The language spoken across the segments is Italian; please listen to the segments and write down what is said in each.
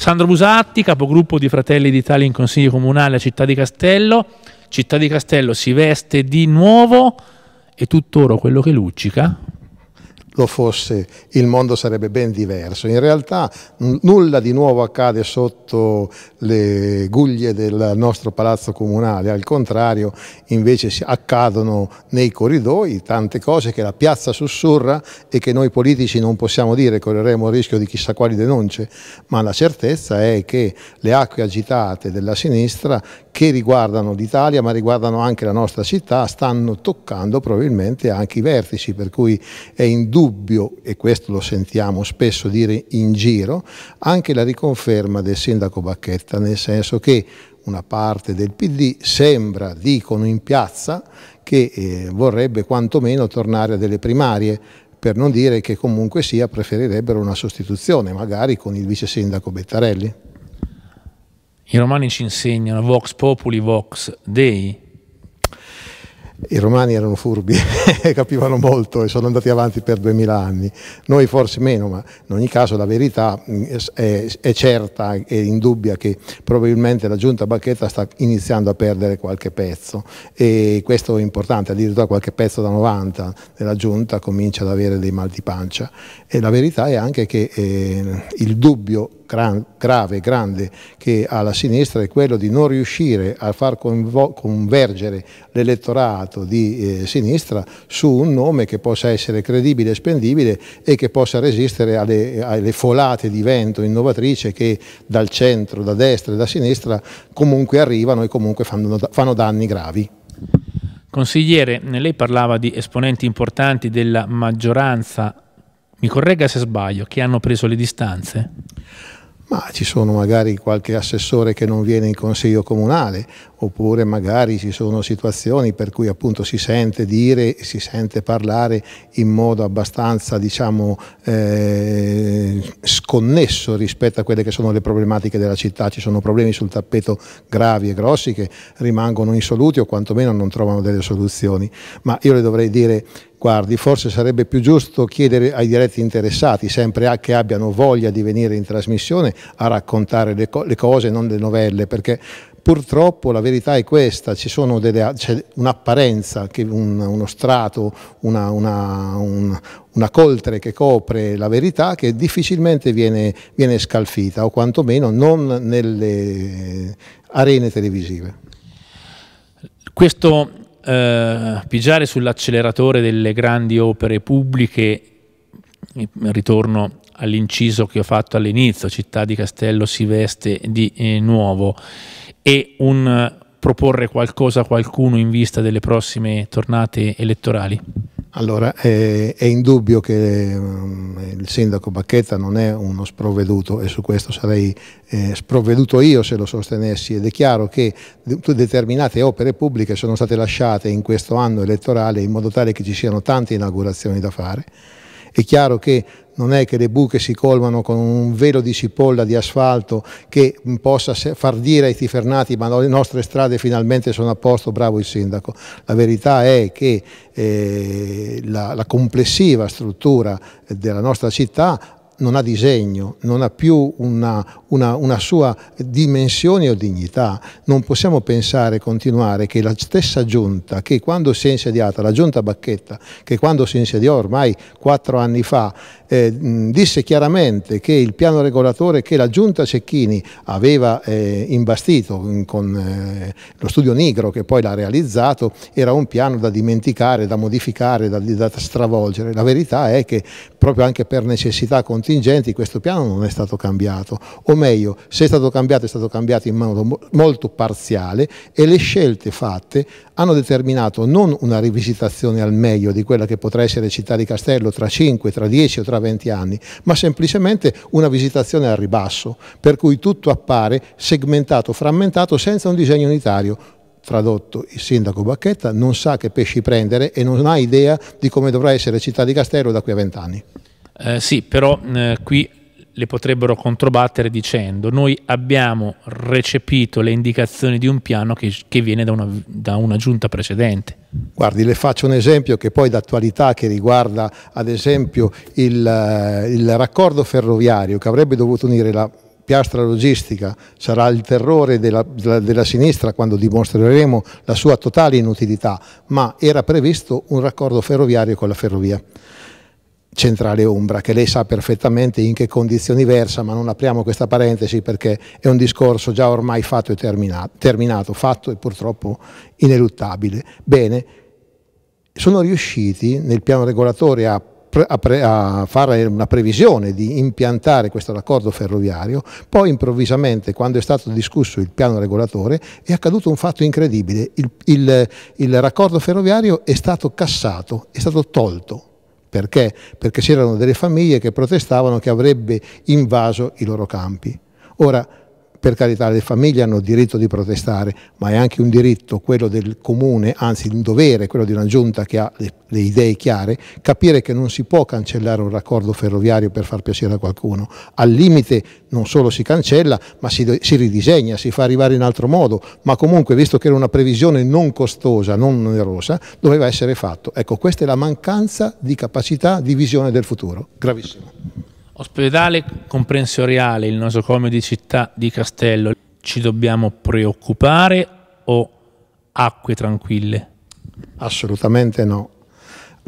Sandro Busatti, capogruppo di Fratelli d'Italia in Consiglio Comunale a Città di Castello. Città di Castello si veste di nuovo, e tutt'oro quello che luccica, lo fosse il mondo sarebbe ben diverso. In realtà nulla di nuovo accade sotto le guglie del nostro palazzo comunale, al contrario invece accadono nei corridoi tante cose che la piazza sussurra e che noi politici non possiamo dire, correremo il rischio di chissà quali denunce, ma la certezza è che le acque agitate della sinistra che riguardano l'Italia ma riguardano anche la nostra città stanno toccando probabilmente anche i vertici, per cui è indubbio dubbio, e questo lo sentiamo spesso dire in giro, anche la riconferma del sindaco Bacchetta, nel senso che una parte del PD sembra, dicono in piazza, che eh, vorrebbe quantomeno tornare a delle primarie, per non dire che comunque sia preferirebbero una sostituzione, magari con il vice sindaco Bettarelli. I romani ci insegnano vox populi, vox dei, i romani erano furbi, capivano molto e sono andati avanti per duemila anni, noi forse meno, ma in ogni caso la verità mm, è, è certa e indubbia che probabilmente la giunta Bacchetta sta iniziando a perdere qualche pezzo e questo è importante, addirittura qualche pezzo da 90 della giunta comincia ad avere dei mal di pancia e la verità è anche che eh, il dubbio gran, grave, grande che ha la sinistra è quello di non riuscire a far convergere l'elettorato di eh, sinistra su un nome che possa essere credibile e spendibile e che possa resistere alle, alle folate di vento innovatrice che dal centro, da destra e da sinistra comunque arrivano e comunque fanno, fanno danni gravi. Consigliere, lei parlava di esponenti importanti della maggioranza, mi corregga se sbaglio, che hanno preso le distanze? ma ci sono magari qualche assessore che non viene in consiglio comunale, oppure magari ci sono situazioni per cui appunto si sente dire, si sente parlare in modo abbastanza diciamo eh, sconnesso rispetto a quelle che sono le problematiche della città, ci sono problemi sul tappeto gravi e grossi che rimangono insoluti o quantomeno non trovano delle soluzioni, ma io le dovrei dire Guardi, forse sarebbe più giusto chiedere ai diretti interessati, sempre a che abbiano voglia di venire in trasmissione a raccontare le, co le cose, non le novelle, perché purtroppo la verità è questa, c'è un'apparenza, un, uno strato, una, una, un, una, coltre che copre la verità che difficilmente viene, viene scalfita o quantomeno non nelle arene televisive. Questo eh, pigiare sull'acceleratore delle grandi opere pubbliche, ritorno all'inciso che ho fatto all'inizio, Città di Castello si veste di eh, nuovo, e un eh, proporre qualcosa a qualcuno in vista delle prossime tornate elettorali? Allora, è, è indubbio che um, il sindaco Bacchetta non è uno sprovveduto e su questo sarei eh, sprovveduto io se lo sostenessi ed è chiaro che determinate opere pubbliche sono state lasciate in questo anno elettorale in modo tale che ci siano tante inaugurazioni da fare è chiaro che non è che le buche si colmano con un velo di cipolla di asfalto che possa far dire ai tifernati ma le nostre strade finalmente sono a posto, bravo il sindaco. La verità è che eh, la, la complessiva struttura eh, della nostra città non ha disegno, non ha più una, una, una sua dimensione o dignità. Non possiamo pensare e continuare che la stessa giunta che quando si è insediata, la giunta Bacchetta, che quando si insediò ormai quattro anni fa, eh, disse chiaramente che il piano regolatore che la giunta Cecchini aveva eh, imbastito con eh, lo studio Nigro che poi l'ha realizzato era un piano da dimenticare, da modificare, da, da stravolgere. La verità è che proprio anche per necessità continua contingenti questo piano non è stato cambiato, o meglio, se è stato cambiato è stato cambiato in modo molto parziale e le scelte fatte hanno determinato non una rivisitazione al meglio di quella che potrà essere città di Castello tra 5, tra 10 o tra 20 anni, ma semplicemente una visitazione al ribasso, per cui tutto appare segmentato, frammentato, senza un disegno unitario tradotto il sindaco Bacchetta, non sa che pesci prendere e non ha idea di come dovrà essere città di Castello da qui a vent'anni. Eh, sì, però eh, qui le potrebbero controbattere dicendo noi abbiamo recepito le indicazioni di un piano che, che viene da una, da una, giunta precedente. Guardi, le faccio un esempio che poi d'attualità che riguarda ad esempio il, eh, il raccordo ferroviario che avrebbe dovuto unire la piastra logistica, sarà il terrore della, della, della, sinistra quando dimostreremo la sua totale inutilità, ma era previsto un raccordo ferroviario con la ferrovia centrale Umbra, che lei sa perfettamente in che condizioni versa, ma non apriamo questa parentesi perché è un discorso già ormai fatto e terminato, terminato fatto e purtroppo ineluttabile. Bene, sono riusciti nel piano regolatore a a, fare una previsione di impiantare questo raccordo ferroviario, poi improvvisamente quando è stato discusso il piano regolatore è accaduto un fatto incredibile, il, il, il raccordo ferroviario è stato cassato, è stato tolto perché? Perché c'erano delle famiglie che protestavano che avrebbe invaso i loro campi. Ora, per carità le famiglie hanno il diritto di protestare, ma è anche un diritto quello del comune, anzi un dovere, quello di una giunta che ha le, le, idee chiare, capire che non si può cancellare un raccordo ferroviario per far piacere a qualcuno. Al limite non solo si cancella, ma si, si ridisegna, si fa arrivare in altro modo, ma comunque visto che era una previsione non costosa, non onerosa, doveva essere fatto. Ecco, questa è la mancanza di capacità di visione del futuro. Gravissimo. Ospedale comprensoriale, il nosocomio di città di Castello, ci dobbiamo preoccupare o acque tranquille? Assolutamente no,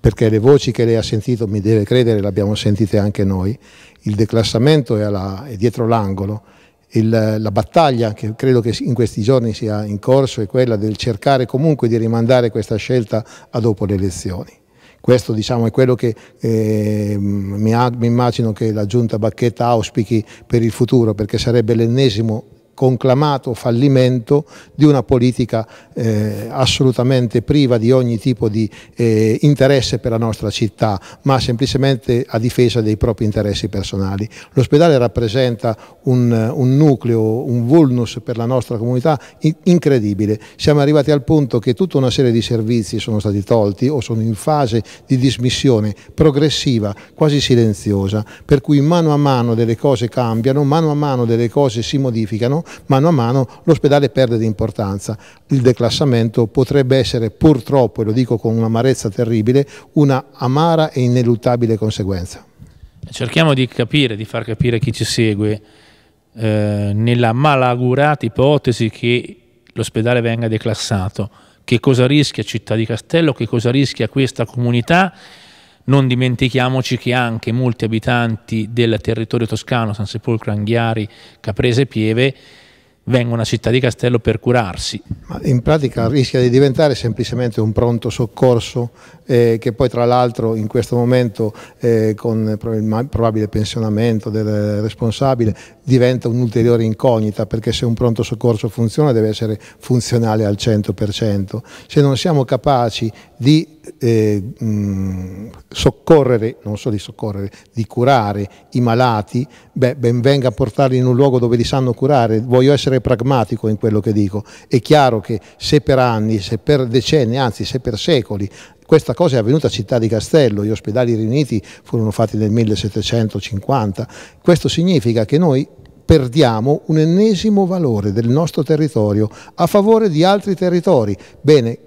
perché le voci che lei ha sentito, mi deve credere, le abbiamo sentite anche noi. Il declassamento è, alla, è dietro l'angolo. la battaglia che credo che in questi giorni sia in corso è quella del cercare comunque di rimandare questa scelta a dopo le elezioni. Questo diciamo, è quello che eh, mi, mi immagino che la giunta Bacchetta auspichi per il futuro, perché sarebbe l'ennesimo conclamato fallimento di una politica eh, assolutamente priva di ogni tipo di eh, interesse per la nostra città, ma semplicemente a difesa dei propri interessi personali. L'ospedale rappresenta un, un, nucleo, un vulnus per la nostra comunità incredibile. Siamo arrivati al punto che tutta una serie di servizi sono stati tolti o sono in fase di dismissione progressiva, quasi silenziosa, per cui mano a mano delle cose cambiano, mano a mano delle cose si modificano mano a mano l'ospedale perde di importanza. Il declassamento potrebbe essere purtroppo, e lo dico con un'amarezza terribile, una amara e ineluttabile conseguenza. Cerchiamo di capire, di far capire chi ci segue, eh, nella malaugurata ipotesi che l'ospedale venga declassato, che cosa rischia Città di Castello, che cosa rischia questa comunità non dimentichiamoci che anche molti abitanti del territorio toscano, San Sepolcro, Anghiari, Caprese e Pieve, vengono a Città di Castello per curarsi. Ma in pratica rischia di diventare semplicemente un pronto soccorso eh, che poi tra l'altro in questo momento eh, con il probabile pensionamento del responsabile diventa un'ulteriore incognita perché se un pronto soccorso funziona deve essere funzionale al 100%. Se non siamo capaci di eh, mh, soccorrere, non solo di soccorrere, di curare i malati, beh, ben venga a portarli in un luogo dove li sanno curare. Voglio essere essere pragmatico in quello che dico. È chiaro che se per anni, se per decenni, anzi se per secoli questa cosa è avvenuta a Città di Castello, gli ospedali riuniti furono fatti nel 1750. Questo significa che noi perdiamo un ennesimo valore del nostro territorio a favore di altri territori. Bene,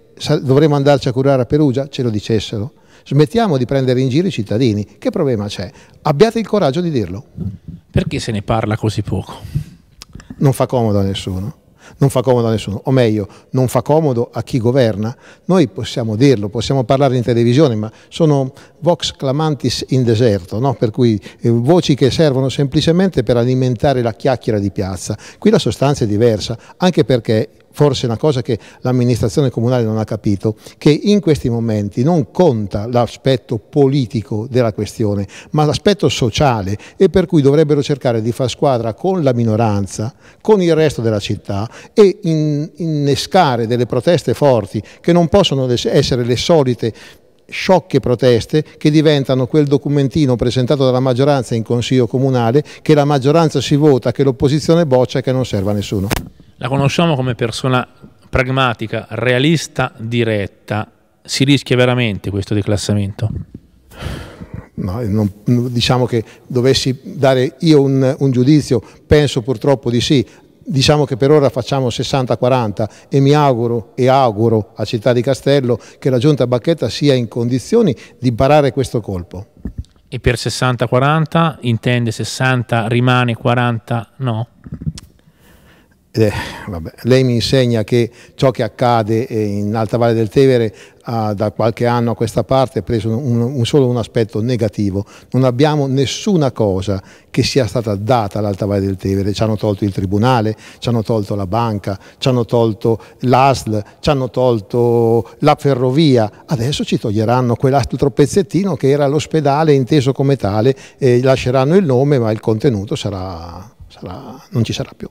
dovremmo andarci a curare a Perugia? Ce lo dicessero. Smettiamo di prendere in giro i cittadini. Che problema c'è? Abbiate il coraggio di dirlo. Perché se ne parla così poco? non fa comodo a nessuno. Non fa comodo a nessuno, o meglio, non fa comodo a chi governa. Noi possiamo dirlo, possiamo parlare in televisione, ma sono vox clamantis in deserto, no? per cui eh, voci che servono semplicemente per alimentare la chiacchiera di piazza. Qui la sostanza è diversa, anche perché forse una cosa che l'amministrazione comunale non ha capito, che in questi momenti non conta l'aspetto politico della questione, ma l'aspetto sociale e per cui dovrebbero cercare di far squadra con la minoranza, con il resto della città e innescare delle proteste forti che non possono essere le solite sciocche proteste che diventano quel documentino presentato dalla maggioranza in Consiglio Comunale che la maggioranza si vota, che l'opposizione boccia e che non serve a nessuno. La conosciamo come persona pragmatica, realista, diretta. Si rischia veramente questo declassamento? No, non, diciamo che dovessi dare io un, un giudizio, penso purtroppo di sì, diciamo che per ora facciamo 60-40 e mi auguro e auguro a Città di Castello che la Giunta Bacchetta sia in condizioni di barare questo colpo. E per 60-40 intende 60 rimane 40 no? Eh, Lei mi insegna che ciò che accade eh, in Alta Valle del Tevere ha, ah, da qualche anno a questa parte ha preso un, un, solo un aspetto negativo. Non abbiamo nessuna cosa che sia stata data all'Alta Valle del Tevere. Ci hanno tolto il Tribunale, ci hanno tolto la banca, ci hanno tolto l'ASL, ci hanno tolto la ferrovia. Adesso ci toglieranno quell'altro pezzettino che era l'ospedale inteso come tale. Eh, lasceranno il nome ma il contenuto sarà, sarà, non ci sarà più.